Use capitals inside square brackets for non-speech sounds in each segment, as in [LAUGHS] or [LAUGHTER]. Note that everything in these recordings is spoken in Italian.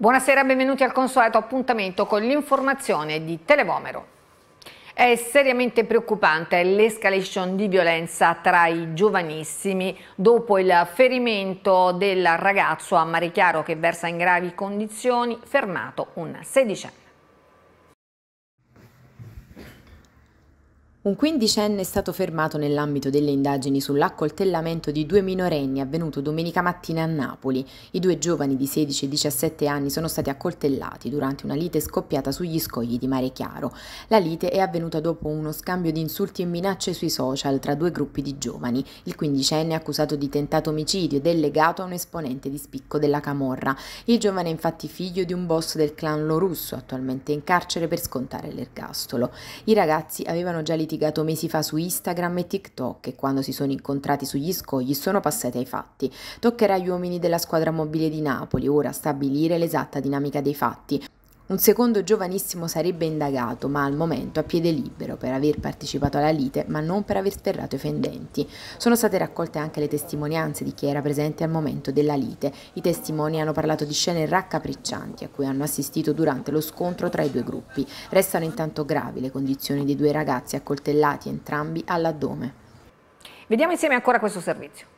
Buonasera e benvenuti al consueto appuntamento con l'informazione di Televomero. È seriamente preoccupante l'escalation di violenza tra i giovanissimi dopo il ferimento del ragazzo a Marichiaro che versa in gravi condizioni, fermato un sedicenne. Un quindicenne è stato fermato nell'ambito delle indagini sull'accoltellamento di due minorenni avvenuto domenica mattina a Napoli. I due giovani di 16 e 17 anni sono stati accoltellati durante una lite scoppiata sugli scogli di Mare Chiaro. La lite è avvenuta dopo uno scambio di insulti e minacce sui social tra due gruppi di giovani. Il quindicenne è accusato di tentato omicidio ed è legato a un esponente di spicco della Camorra. Il giovane è infatti figlio di un boss del clan Lorusso, attualmente in carcere per scontare l'ergastolo. I ragazzi avevano già litigato litigato mesi fa su Instagram e TikTok e quando si sono incontrati sugli scogli sono passati ai fatti. Toccherà agli uomini della squadra mobile di Napoli ora stabilire l'esatta dinamica dei fatti. Un secondo giovanissimo sarebbe indagato, ma al momento a piede libero, per aver partecipato alla lite, ma non per aver sferrato i fendenti. Sono state raccolte anche le testimonianze di chi era presente al momento della lite. I testimoni hanno parlato di scene raccapriccianti a cui hanno assistito durante lo scontro tra i due gruppi. Restano intanto gravi le condizioni dei due ragazzi accoltellati entrambi all'addome. Vediamo insieme ancora questo servizio.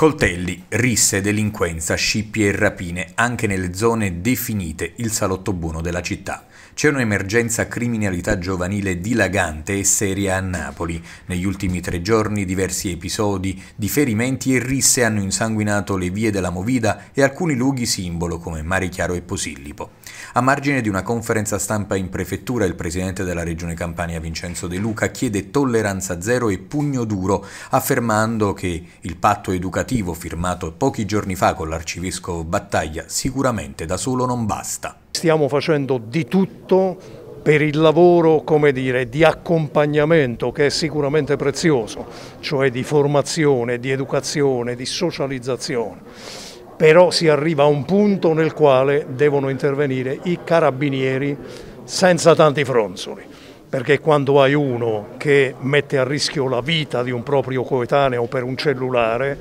Coltelli, risse, delinquenza, scippi e rapine anche nelle zone definite il salotto buono della città. C'è un'emergenza criminalità giovanile dilagante e seria a Napoli. Negli ultimi tre giorni diversi episodi di ferimenti e risse hanno insanguinato le vie della Movida e alcuni luoghi simbolo come Chiaro e Posillipo. A margine di una conferenza stampa in prefettura, il presidente della regione Campania Vincenzo De Luca chiede tolleranza zero e pugno duro, affermando che il patto educativo firmato pochi giorni fa con l'arcivescovo Battaglia sicuramente da solo non basta. Stiamo facendo di tutto per il lavoro come dire, di accompagnamento che è sicuramente prezioso, cioè di formazione, di educazione, di socializzazione. Però si arriva a un punto nel quale devono intervenire i carabinieri senza tanti fronzoli, perché quando hai uno che mette a rischio la vita di un proprio coetaneo per un cellulare,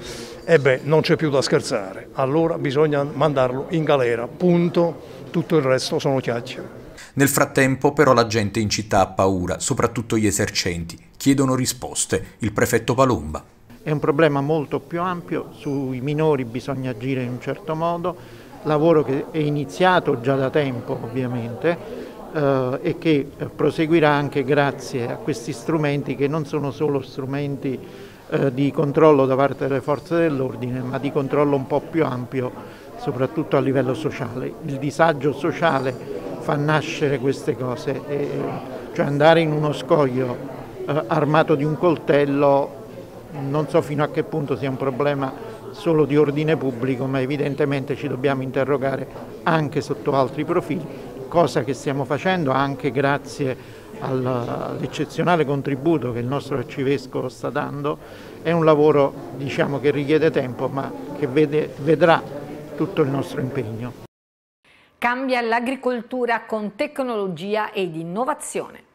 e eh beh, non c'è più da scherzare, allora bisogna mandarlo in galera, punto tutto il resto sono chiacchiere. Nel frattempo però la gente in città ha paura, soprattutto gli esercenti, chiedono risposte. Il prefetto Palomba. È un problema molto più ampio, sui minori bisogna agire in un certo modo, lavoro che è iniziato già da tempo ovviamente eh, e che eh, proseguirà anche grazie a questi strumenti che non sono solo strumenti eh, di controllo da parte delle forze dell'ordine, ma di controllo un po' più ampio, soprattutto a livello sociale. Il disagio sociale fa nascere queste cose, e, cioè andare in uno scoglio eh, armato di un coltello non so fino a che punto sia un problema solo di ordine pubblico, ma evidentemente ci dobbiamo interrogare anche sotto altri profili, cosa che stiamo facendo anche grazie all'eccezionale contributo che il nostro arcivescovo sta dando, è un lavoro diciamo, che richiede tempo ma che vede, vedrà tutto il nostro impegno. Cambia l'agricoltura con tecnologia ed innovazione.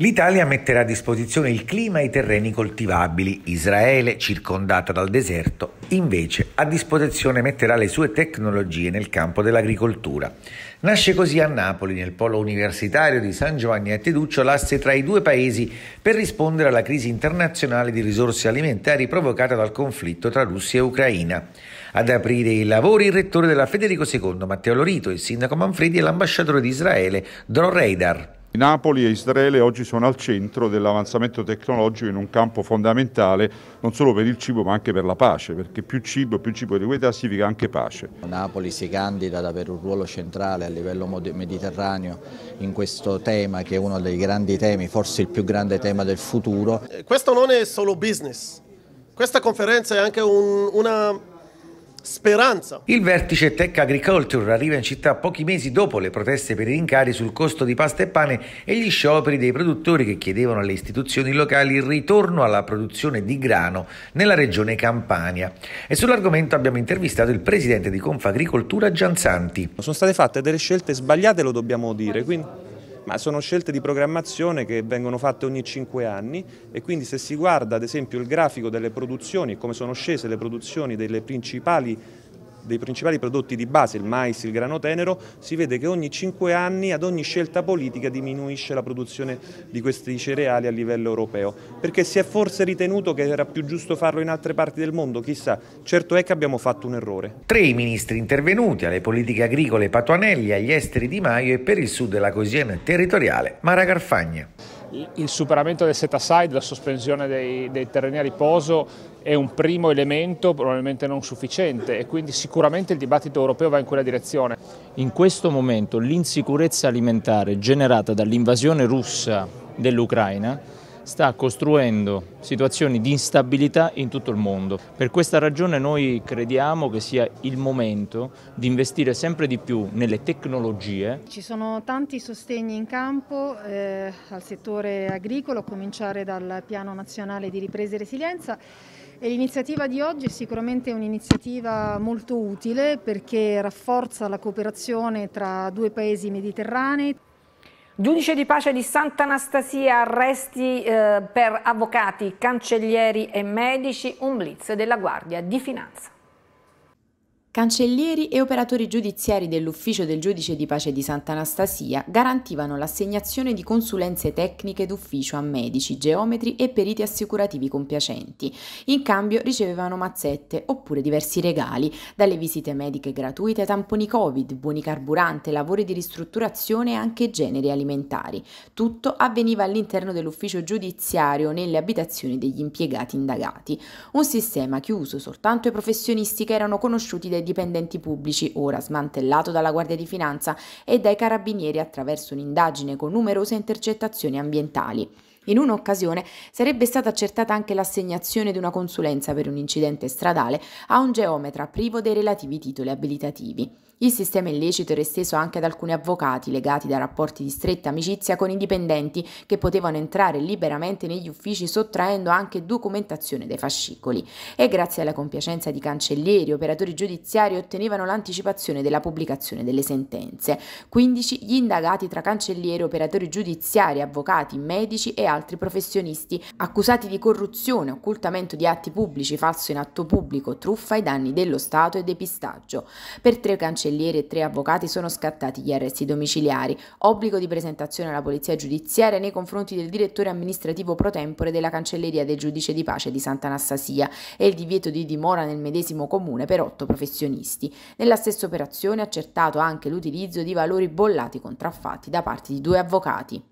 L'Italia metterà a disposizione il clima e i terreni coltivabili. Israele, circondata dal deserto, invece a disposizione metterà le sue tecnologie nel campo dell'agricoltura. Nasce così a Napoli, nel polo universitario di San Giovanni a Teduccio, l'asse tra i due paesi per rispondere alla crisi internazionale di risorse alimentari provocata dal conflitto tra Russia e Ucraina. Ad aprire i lavori il rettore della Federico II Matteo Lorito, il sindaco Manfredi e l'ambasciatore di Israele Dror Reidar. Napoli e Israele oggi sono al centro dell'avanzamento tecnologico in un campo fondamentale non solo per il cibo ma anche per la pace, perché più cibo, più cibo di qualità significa anche pace. Napoli si candida ad avere un ruolo centrale a livello mediterraneo in questo tema che è uno dei grandi temi, forse il più grande tema del futuro. Questo non è solo business, questa conferenza è anche un, una speranza. Il vertice Tech Agriculture arriva in città pochi mesi dopo le proteste per i rincari sul costo di pasta e pane e gli scioperi dei produttori che chiedevano alle istituzioni locali il ritorno alla produzione di grano nella regione Campania. E sull'argomento abbiamo intervistato il presidente di Confagricoltura Gianzanti. Sono state fatte delle scelte sbagliate, lo dobbiamo dire, quindi ma sono scelte di programmazione che vengono fatte ogni 5 anni e quindi se si guarda ad esempio il grafico delle produzioni, come sono scese le produzioni delle principali dei principali prodotti di base, il mais, il grano tenero, si vede che ogni 5 anni ad ogni scelta politica diminuisce la produzione di questi cereali a livello europeo, perché si è forse ritenuto che era più giusto farlo in altre parti del mondo, chissà, certo è che abbiamo fatto un errore. Tre i ministri intervenuti alle politiche agricole Patuanelli, agli esteri Di Maio e per il sud della coesione territoriale Mara Garfagna il superamento del set aside, la sospensione dei, dei, terreni a riposo è un primo elemento probabilmente non sufficiente e quindi sicuramente il dibattito europeo va in quella direzione. In questo momento l'insicurezza alimentare generata dall'invasione russa dell'Ucraina sta costruendo situazioni di instabilità in tutto il mondo. Per questa ragione noi crediamo che sia il momento di investire sempre di più nelle tecnologie. Ci sono tanti sostegni in campo eh, al settore agricolo, a cominciare dal Piano Nazionale di Ripresa e Resilienza. L'iniziativa di oggi è sicuramente un'iniziativa molto utile perché rafforza la cooperazione tra due paesi mediterranei. Giudice di pace di Santa Anastasia, arresti eh, per avvocati, cancellieri e medici, un blitz della Guardia di Finanza. Cancellieri e operatori giudiziari dell'ufficio del giudice di pace di Sant'Anastasia garantivano l'assegnazione di consulenze tecniche d'ufficio a medici, geometri e periti assicurativi compiacenti. In cambio ricevevano mazzette oppure diversi regali, dalle visite mediche gratuite, tamponi Covid, buoni carburante, lavori di ristrutturazione e anche generi alimentari. Tutto avveniva all'interno dell'ufficio giudiziario nelle abitazioni degli impiegati indagati. Un sistema chiuso soltanto ai professionisti che erano conosciuti dai dipendenti pubblici, ora smantellato dalla Guardia di Finanza e dai carabinieri attraverso un'indagine con numerose intercettazioni ambientali. In un'occasione sarebbe stata accertata anche l'assegnazione di una consulenza per un incidente stradale a un geometra privo dei relativi titoli abilitativi. Il sistema illecito era esteso anche ad alcuni avvocati legati da rapporti di stretta amicizia con i dipendenti che potevano entrare liberamente negli uffici sottraendo anche documentazione dei fascicoli e grazie alla compiacenza di cancellieri, operatori giudiziari ottenevano l'anticipazione della pubblicazione delle sentenze. 15 gli indagati tra cancellieri, operatori giudiziari, avvocati, medici e altri professionisti accusati di corruzione, occultamento di atti pubblici, falso in atto pubblico, truffa ai danni dello Stato e depistaggio. Per tre cancellieri cancelliere e tre avvocati sono scattati gli arresti domiciliari, obbligo di presentazione alla polizia giudiziaria nei confronti del direttore amministrativo pro tempore della cancelleria del giudice di pace di Sant'Anastasia e il divieto di dimora nel medesimo comune per otto professionisti. Nella stessa operazione è accertato anche l'utilizzo di valori bollati contraffatti da parte di due avvocati.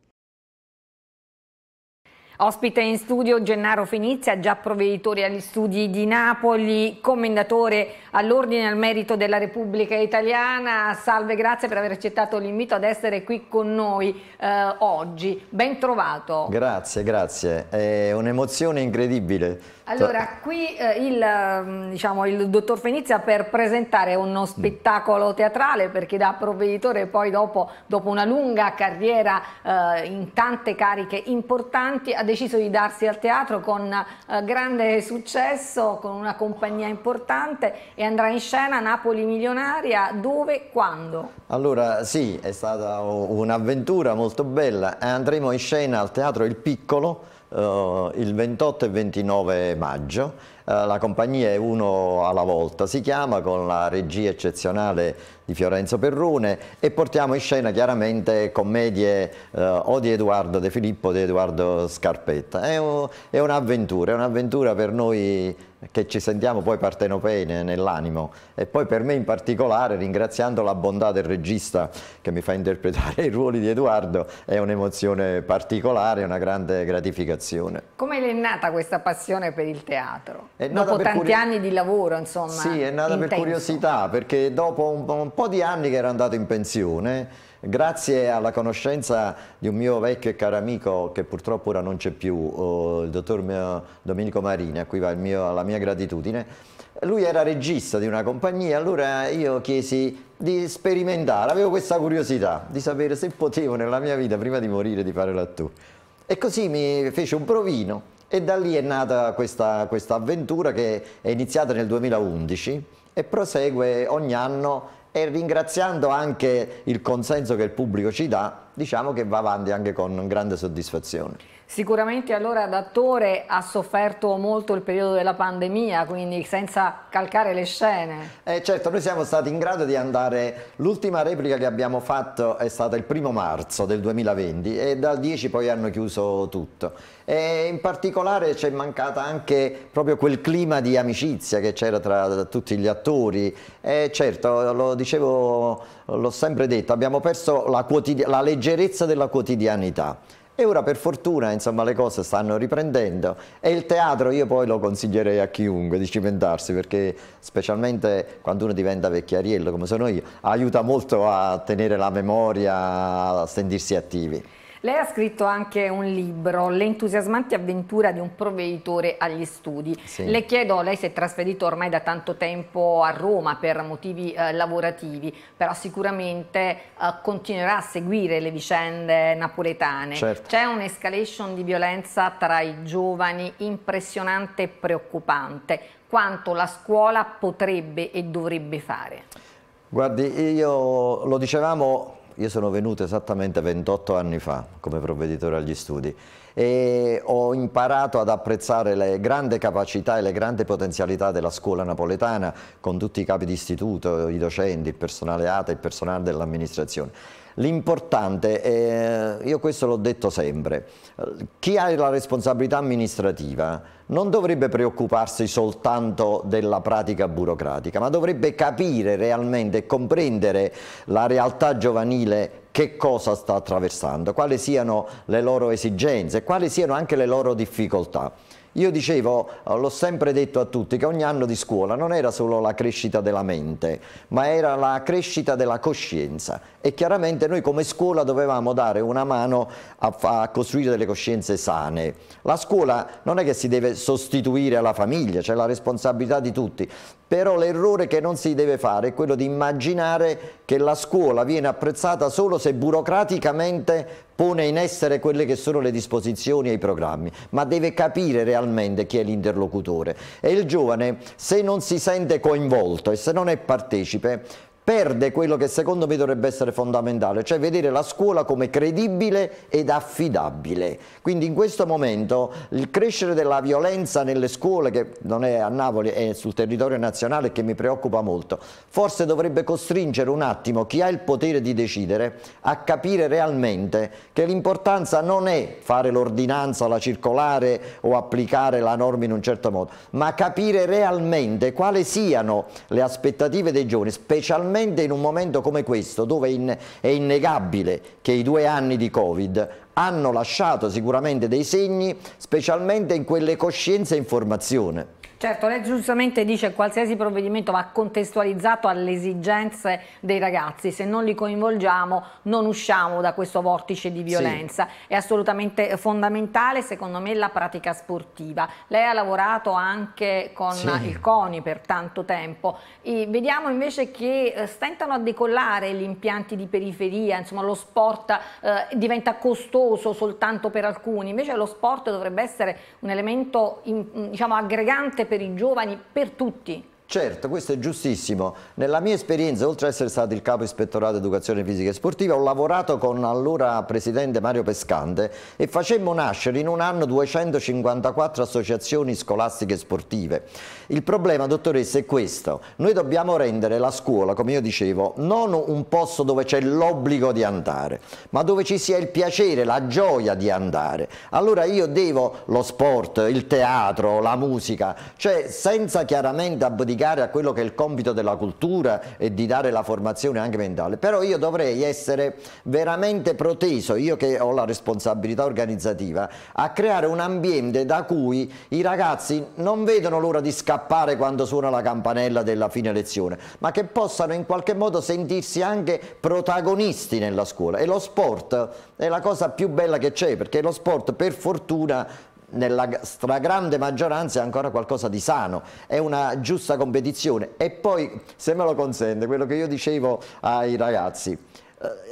Ospite in studio Gennaro Fenizia, già provveditore agli studi di Napoli, commendatore all'Ordine al Merito della Repubblica Italiana. Salve, grazie per aver accettato l'invito ad essere qui con noi eh, oggi. Ben trovato. Grazie, grazie. È un'emozione incredibile allora, cioè, qui eh, il, mm, diciamo, il, dottor Fenizia per presentare uno mm. spettacolo teatrale perché da provveditore poi dopo, dopo una lunga carriera eh, in tante cariche importanti ha deciso di darsi al teatro con eh, grande successo, con una compagnia importante e andrà in scena Napoli Milionaria dove, quando? Allora sì, è stata un'avventura molto bella andremo in scena al Teatro Il Piccolo Uh, il 28 e 29 maggio. Uh, la compagnia è uno alla volta, si chiama con la regia eccezionale di Fiorenzo Perrone e portiamo in scena chiaramente commedie eh, o di Edoardo De Filippo o di Edoardo Scarpetta. È, un'avventura, è un'avventura un per noi che ci sentiamo poi partenopei nell'animo e poi per me in particolare ringraziando la bontà del regista che mi fa interpretare [LAUGHS] i ruoli di Edoardo è un'emozione particolare, una grande gratificazione. Come le è nata questa passione per il teatro? Dopo tanti anni di lavoro insomma. Sì, è nata intenso. per curiosità perché dopo un, un po' di anni che ero andato in pensione, grazie alla conoscenza di un mio vecchio e caro amico che purtroppo ora non c'è più, il dottor Domenico Marini, a cui va mio, la mia gratitudine, lui era regista di una compagnia, allora io chiesi di sperimentare, avevo questa curiosità di sapere se potevo nella mia vita, prima di morire, di fare l'attore. E così mi fece un provino e da lì è nata questa, questa avventura che è iniziata nel 2011 e prosegue ogni anno e ringraziando anche il consenso che il pubblico ci dà, diciamo che va avanti anche con grande soddisfazione. Sicuramente allora da attore ha sofferto molto il periodo della pandemia, quindi senza calcare le scene. Eh certo, noi siamo stati in grado di andare, l'ultima replica che abbiamo fatto è stata il primo marzo del 2020 e dal 10 poi hanno chiuso tutto. E in particolare ci è mancata anche proprio quel clima di amicizia che c'era tra tutti gli attori. E certo, lo dicevo, l'ho sempre detto, abbiamo perso la, la leggerezza della quotidianità. E ora per fortuna insomma, le cose stanno riprendendo e il teatro io poi lo consiglierei a chiunque di cimentarsi perché specialmente quando uno diventa vecchiariello come sono io aiuta molto a tenere la memoria, a sentirsi attivi. Lei ha scritto anche un libro, L'entusiasmante avventura di un provveditore agli studi. Sì. Le chiedo, lei si è trasferito ormai da tanto tempo a Roma per motivi eh, lavorativi, però sicuramente eh, continuerà a seguire le vicende napoletane. Certo. C'è un'escalation di violenza tra i giovani impressionante e preoccupante. Quanto la scuola potrebbe e dovrebbe fare? Guardi, io lo dicevamo io sono venuto esattamente 28 anni fa come provveditore agli studi e ho imparato ad apprezzare le grandi capacità e le grandi potenzialità della scuola napoletana con tutti i capi di istituto, i docenti, il personale ATA, il personale dell'amministrazione. L'importante, è, eh, io questo l'ho detto sempre, chi ha la responsabilità amministrativa non dovrebbe preoccuparsi soltanto della pratica burocratica, ma dovrebbe capire realmente e comprendere la realtà giovanile che cosa sta attraversando, quali siano le loro esigenze, quali siano anche le loro difficoltà. Io dicevo, l'ho sempre detto a tutti, che ogni anno di scuola non era solo la crescita della mente, ma era la crescita della coscienza e chiaramente noi come scuola dovevamo dare una mano a, a costruire delle coscienze sane. La scuola non è che si deve sostituire alla famiglia, c'è cioè la responsabilità di tutti, però l'errore che non si deve fare è quello di immaginare che la scuola viene apprezzata solo se burocraticamente pone in essere quelle che sono le disposizioni e i programmi, ma deve capire realmente chi è l'interlocutore. E il giovane, se non si sente coinvolto e se non è partecipe, perde quello che secondo me dovrebbe essere fondamentale, cioè vedere la scuola come credibile ed affidabile. Quindi in questo momento il crescere della violenza nelle scuole, che non è a Napoli, è sul territorio nazionale che mi preoccupa molto, forse dovrebbe costringere un attimo chi ha il potere di decidere a capire realmente che l'importanza non è fare l'ordinanza, la circolare o applicare la norma in un certo modo, ma capire realmente quali siano le aspettative dei giovani, specialmente specialmente in un momento come questo dove in, è innegabile che i due anni di Covid hanno lasciato sicuramente dei segni, specialmente in quelle coscienze e informazione. Certo, lei giustamente dice che qualsiasi provvedimento va contestualizzato alle esigenze dei ragazzi, se non li coinvolgiamo non usciamo da questo vortice di violenza, sì. è assolutamente fondamentale secondo me la pratica sportiva. Lei ha lavorato anche con sì. il CONI per tanto tempo, e vediamo invece che eh, stentano a decollare gli impianti di periferia, insomma lo sport eh, diventa costoso soltanto per alcuni, invece lo sport dovrebbe essere un elemento in, diciamo, aggregante per i giovani, per tutti, Certo, questo è giustissimo. Nella mia esperienza, oltre ad essere stato il capo ispettorato educazione fisica e sportiva, ho lavorato con l'allora presidente Mario Pescante e facemmo nascere in un anno 254 associazioni scolastiche e sportive. Il problema, dottoressa, è questo. Noi dobbiamo rendere la scuola, come io dicevo, non un posto dove c'è l'obbligo di andare, ma dove ci sia il piacere, la gioia di andare. Allora io devo lo sport, il teatro, la musica, cioè senza chiaramente abdicare dedicare a quello che è il compito della cultura e di dare la formazione anche mentale, però io dovrei essere veramente proteso, io che ho la responsabilità organizzativa, a creare un ambiente da cui i ragazzi non vedono l'ora di scappare quando suona la campanella della fine lezione, ma che possano in qualche modo sentirsi anche protagonisti nella scuola e lo sport è la cosa più bella che c'è perché lo sport per fortuna nella stragrande maggioranza è ancora qualcosa di sano, è una giusta competizione. E poi, se me lo consente, quello che io dicevo ai ragazzi,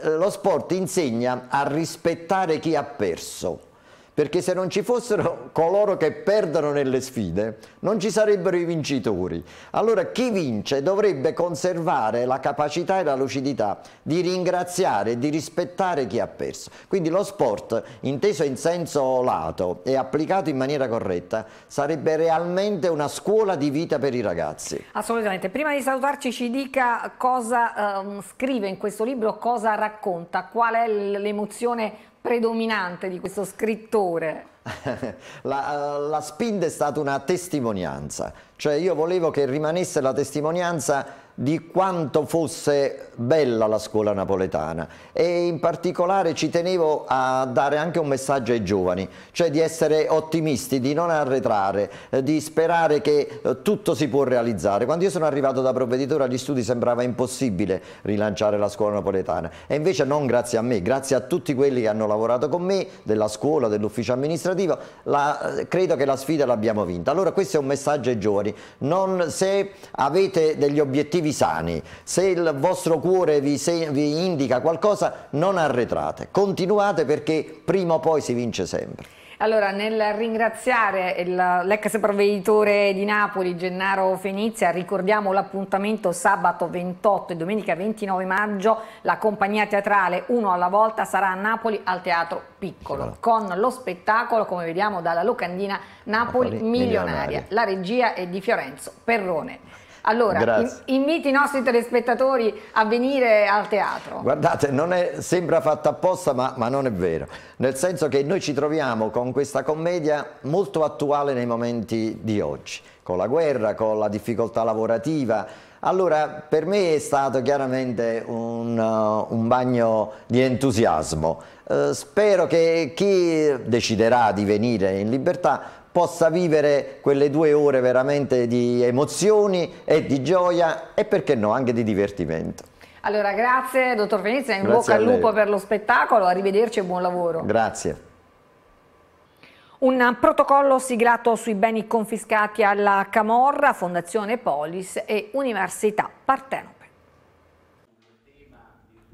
eh, lo sport insegna a rispettare chi ha perso perché se non ci fossero coloro che perdono nelle sfide non ci sarebbero i vincitori. Allora chi vince dovrebbe conservare la capacità e la lucidità di ringraziare e di rispettare chi ha perso. Quindi lo sport inteso in senso lato e applicato in maniera corretta sarebbe realmente una scuola di vita per i ragazzi. Assolutamente, prima di salutarci ci dica cosa eh, scrive in questo libro, cosa racconta, qual è l'emozione predominante di questo scrittore? [LAUGHS] la, eh, la spinta è stata una testimonianza, cioè io volevo che rimanesse la testimonianza di quanto fosse bella la scuola napoletana e in particolare ci tenevo a dare anche un messaggio ai giovani, cioè di essere ottimisti, di non arretrare, eh, di sperare che eh, tutto si può realizzare. Quando io sono arrivato da provveditore agli studi sembrava impossibile rilanciare la scuola napoletana e invece non grazie a me, grazie a tutti quelli che hanno lavorato con me, della scuola, dell'ufficio amministrativo, la, eh, credo che la sfida l'abbiamo vinta. Allora questo è un messaggio ai giovani, non se avete degli obiettivi sani, se il vostro cuore vi, se, vi indica qualcosa non arretrate, continuate perché prima o poi si vince sempre. Allora, nel ringraziare l'ex provveditore di Napoli, Gennaro Fenizia, ricordiamo l'appuntamento sabato 28 e domenica 29 maggio, la compagnia teatrale Uno alla volta sarà a Napoli al Teatro Piccolo, con lo spettacolo, come vediamo dalla locandina, Napoli, Napoli milionaria. milionaria. La regia è di Fiorenzo Perrone. Allora, in, inviti i nostri telespettatori a venire al teatro. Guardate, è, sembra fatta apposta, ma, ma non è vero. Nel senso che noi ci troviamo con questa commedia molto attuale nei momenti di oggi, con la guerra, con la difficoltà lavorativa, allora, per me è stato chiaramente un, uh, un bagno di entusiasmo. Uh, spero che chi deciderà di venire in libertà possa vivere quelle due ore veramente di emozioni e di gioia e perché no anche di divertimento. Allora grazie dottor Venezia, in grazie bocca al lupo per lo spettacolo, arrivederci e buon lavoro. Grazie. Un protocollo siglato sui beni confiscati alla Camorra, Fondazione Polis e Università Partenope.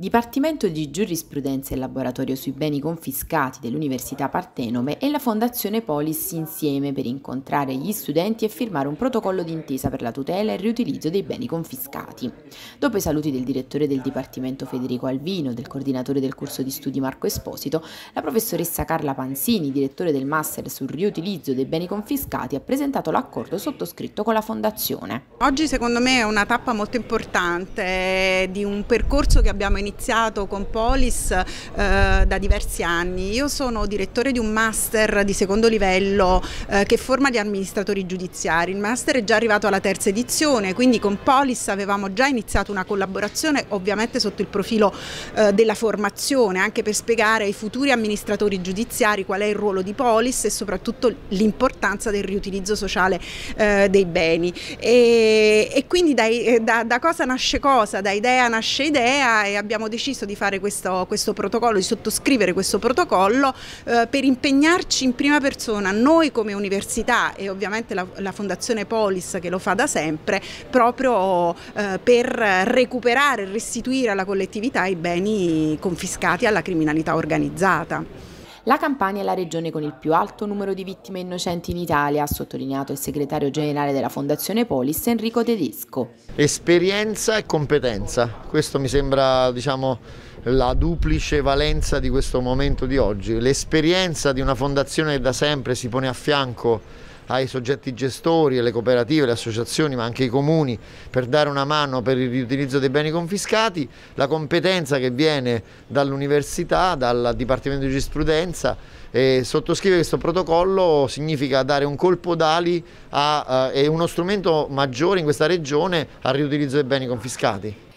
Dipartimento di Giurisprudenza e Laboratorio sui beni confiscati dell'Università Partenome e la Fondazione Polis insieme per incontrare gli studenti e firmare un protocollo d'intesa per la tutela e il riutilizzo dei beni confiscati. Dopo i saluti del direttore del Dipartimento Federico Alvino, del coordinatore del corso di studi Marco Esposito, la professoressa Carla Panzini, direttore del Master sul riutilizzo dei beni confiscati, ha presentato l'accordo sottoscritto con la Fondazione. Oggi secondo me è una tappa molto importante di un percorso che abbiamo iniziato iniziato con Polis eh, da diversi anni. Io sono direttore di un master di secondo livello eh, che forma gli amministratori giudiziari. Il master è già arrivato alla terza edizione, quindi con Polis avevamo già iniziato una collaborazione ovviamente sotto il profilo eh, della formazione, anche per spiegare ai futuri amministratori giudiziari qual è il ruolo di Polis e soprattutto l'importanza del riutilizzo sociale eh, dei beni. E, e quindi dai, eh, da, da cosa nasce cosa, da idea nasce idea e abbiamo abbiamo deciso di fare questo, questo protocollo, di sottoscrivere questo protocollo eh, per impegnarci in prima persona noi come università e ovviamente la, la Fondazione Polis che lo fa da sempre proprio eh, per recuperare e restituire alla collettività i beni confiscati alla criminalità organizzata. La Campania è la regione con il più alto numero di vittime innocenti in Italia, ha sottolineato il segretario generale della Fondazione Polis, Enrico Tedesco. Esperienza e competenza, questo mi sembra diciamo, la duplice valenza di questo momento di oggi. L'esperienza di una fondazione che da sempre si pone a fianco ai soggetti gestori, alle cooperative, alle associazioni, ma anche ai comuni per dare una mano per il riutilizzo dei beni confiscati, la competenza che viene dall'università, dal Dipartimento di Giurisprudenza e sottoscrivere questo protocollo significa dare un colpo d'ali eh, e uno strumento maggiore in questa regione al riutilizzo dei beni confiscati.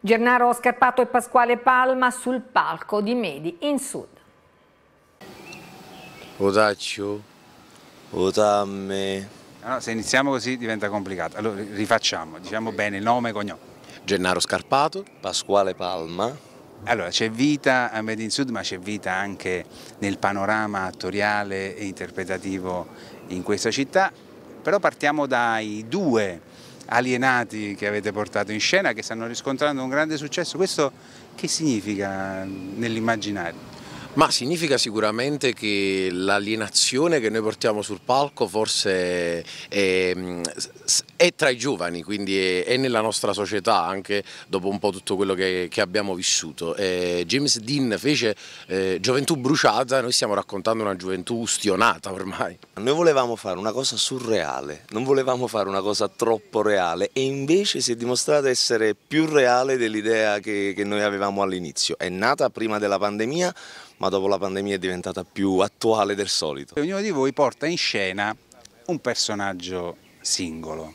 Gennaro Scarpato e Pasquale Palma sul palco di Medi in Sud. Odaccio Otamme. Allora, se iniziamo così diventa complicato. Allora rifacciamo, diciamo okay. bene nome e cognome. Gennaro Scarpato. Pasquale Palma. Allora, c'è vita a eh, Made in Sud, ma c'è vita anche nel panorama attoriale e interpretativo in questa città. Però partiamo dai due alienati che avete portato in scena, che stanno riscontrando un grande successo. Questo che significa nell'immaginario? Ma significa sicuramente che l'alienazione che noi portiamo sul palco forse è, mm, è tra i giovani, quindi è, è, nella nostra società anche dopo un po' tutto quello che, che abbiamo vissuto. Eh, James Dean fece eh, Gioventù bruciata, noi stiamo raccontando una gioventù ustionata ormai. Noi volevamo fare una cosa surreale, non volevamo fare una cosa troppo reale e invece si è dimostrata essere più reale dell'idea che, che noi avevamo all'inizio. È nata prima della pandemia ma dopo la pandemia è diventata più attuale del solito. Ognuno di voi porta in scena un personaggio singolo,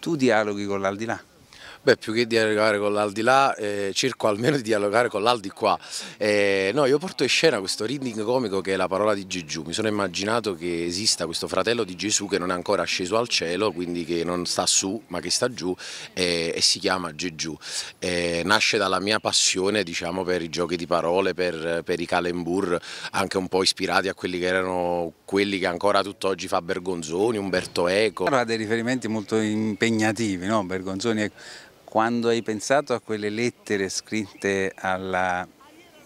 tu dialoghi con l'aldilà Beh, più che dialogare con l'al là, eh, cerco almeno di dialogare con l'aldi qua. Eh, no, io porto in scena questo reading comico che è la parola di Gesù. Mi sono immaginato che esista questo fratello di Gesù che non è ancora sceso al cielo, quindi che non sta su ma che sta giù eh, e si chiama Gesù. Eh, nasce dalla mia passione diciamo, per i giochi di parole, per, per, i calembour, anche un po' ispirati a quelli che erano quelli che ancora tutt'oggi fa Bergonzoni, Umberto Eco. Ha dei riferimenti molto impegnativi, no? Bergonzoni è... Quando hai pensato a quelle lettere scritte alla,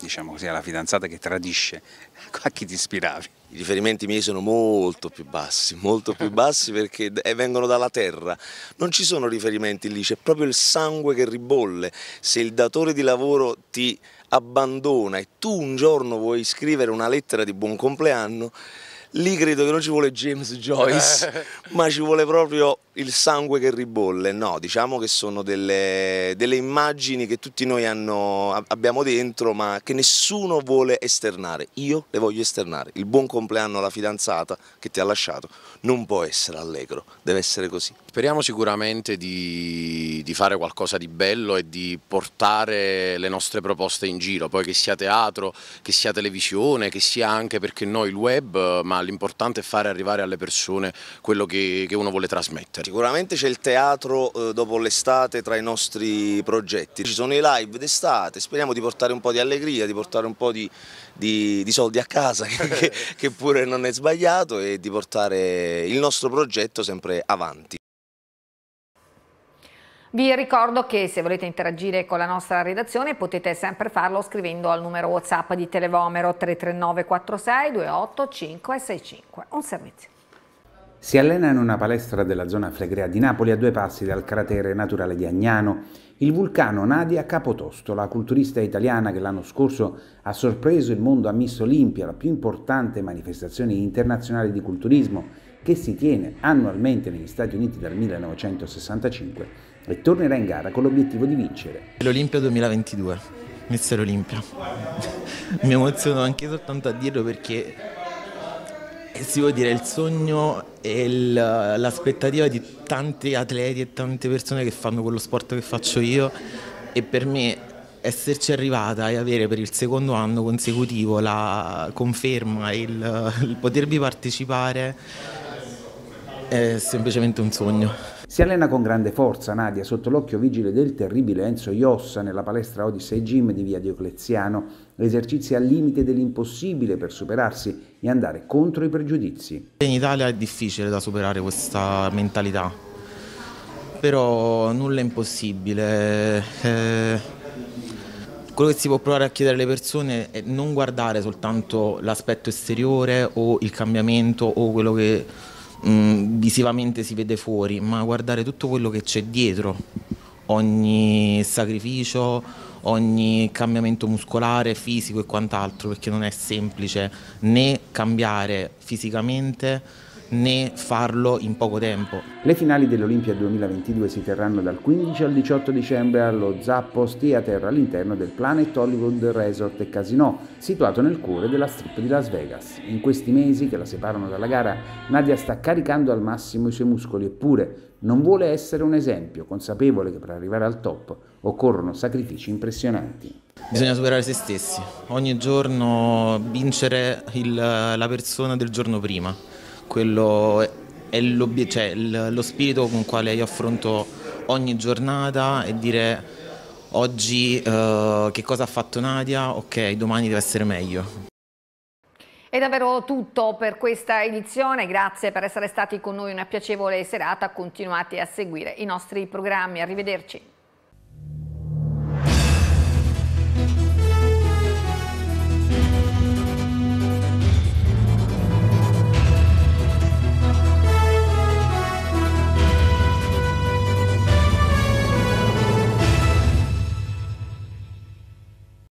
diciamo così, alla fidanzata che tradisce, [LAUGHS] a chi ti ispiravi? I riferimenti miei sono molto più bassi, [LAUGHS] molto più bassi perché eh, vengono dalla terra. Non ci sono riferimenti lì, c'è proprio il sangue che ribolle. Se il datore di lavoro ti abbandona e tu un giorno vuoi scrivere una lettera di buon compleanno, lì credo che non ci vuole James Joyce, [LAUGHS] ma ci vuole proprio il sangue che ribolle, no, diciamo che sono delle, delle immagini che tutti noi hanno, abbiamo dentro ma che nessuno vuole esternare, io le voglio esternare, il buon compleanno alla fidanzata che ti ha lasciato non può essere allegro, deve essere così. Speriamo sicuramente di, di fare qualcosa di bello e di portare le nostre proposte in giro, poi che sia teatro, che sia televisione, che sia anche perché noi il web, ma l'importante è fare arrivare alle persone quello che, che uno vuole trasmettere. Sicuramente c'è il teatro eh, dopo l'estate tra i nostri progetti, ci sono i live d'estate, speriamo di portare un po' di allegria, di portare un po' di, di, di soldi a casa, [LAUGHS] che, che pure non è sbagliato, e di portare il nostro progetto sempre avanti. Vi ricordo che se volete interagire con la nostra redazione potete sempre farlo scrivendo al numero WhatsApp di Televomero 339 46 28 565. Un servizio. Si allena in una palestra della zona flegrea di Napoli a due passi dal cratere naturale di Agnano, il vulcano Nadia Capotosto, la culturista italiana che l'anno scorso ha sorpreso il mondo a Miss Olimpia, la più importante manifestazione internazionale di culturismo che si tiene annualmente negli Stati Uniti dal 1965 e tornerà in gara con l'obiettivo di vincere. L'Olimpia 2022, Mister Olimpia. [LAUGHS] Mi emoziono anche soltanto a dirlo perché eh, si può dire il sogno e eh, l'aspettativa di tanti atleti e tante persone che fanno quello sport che faccio io e per me esserci arrivata e avere per il secondo anno consecutivo la conferma e il, il potervi partecipare è semplicemente un sogno. Si allena con grande forza Nadia sotto l'occhio vigile del terribile Enzo Iossa nella palestra Odyssey Gym di via Diocleziano, esercizi al limite dell'impossibile per superarsi e andare contro i pregiudizi. In Italia è difficile da superare questa mentalità, però nulla è impossibile. Eh, quello che si può provare a chiedere alle persone è non guardare soltanto l'aspetto esteriore o il cambiamento o quello che mh, mm, visivamente si vede fuori, ma guardare tutto quello che c'è dietro, ogni sacrificio, ogni cambiamento muscolare, fisico e quant'altro, perché non è semplice né cambiare fisicamente né farlo in poco tempo. Le finali dell'Olimpia 2022 si terranno dal 15 al 18 dicembre allo Zappos Theater all'interno del Planet Hollywood Resort e Casino, situato nel cuore della strip di Las Vegas. In questi mesi che la separano dalla gara, Nadia sta caricando al massimo i suoi muscoli, eppure non vuole essere un esempio, consapevole che per arrivare al top occorrono sacrifici impressionanti. Bisogna superare se stessi, ogni giorno vincere il, la persona del giorno prima quello è cioè, lo spirito con quale io affronto ogni giornata e dire oggi eh, che cosa ha fatto Nadia, ok, domani deve essere meglio. È davvero tutto per questa edizione, grazie per essere stati con noi, una piacevole serata, continuate a seguire i nostri programmi, arrivederci.